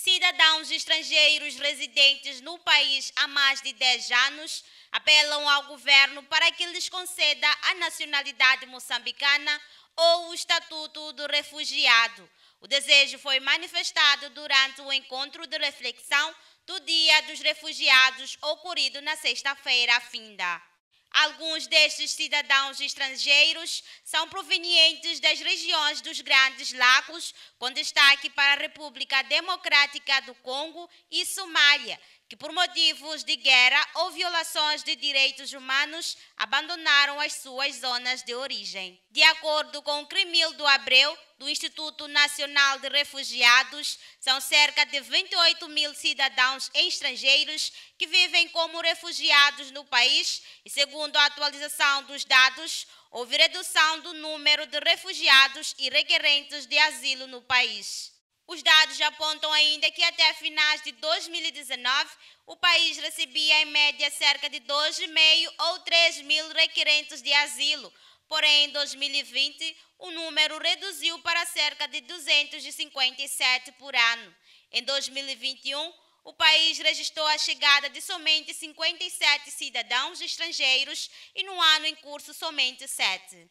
Cidadãos estrangeiros residentes no país há mais de 10 anos apelam ao governo para que lhes conceda a nacionalidade moçambicana ou o estatuto do refugiado. O desejo foi manifestado durante o encontro de reflexão do Dia dos Refugiados ocorrido na sexta-feira finda. Alguns destes cidadãos estrangeiros são provenientes das regiões dos Grandes Lagos, com destaque para a República Democrática do Congo e Somália, que por motivos de guerra ou violações de direitos humanos abandonaram as suas zonas de origem. De acordo com Crimildo Abreu, do Instituto Nacional de Refugiados, são cerca de 28 mil cidadãos estrangeiros que vivem como refugiados no país e, segundo segundo a atualização dos dados, houve redução do número de refugiados e requerentes de asilo no país. Os dados apontam ainda que até finais de 2019, o país recebia em média cerca de 2,5 ou 3 mil requerentes de asilo. Porém, em 2020, o número reduziu para cerca de 257 por ano. Em 2021, o país registrou a chegada de somente 57 cidadãos estrangeiros e no ano em curso somente 7.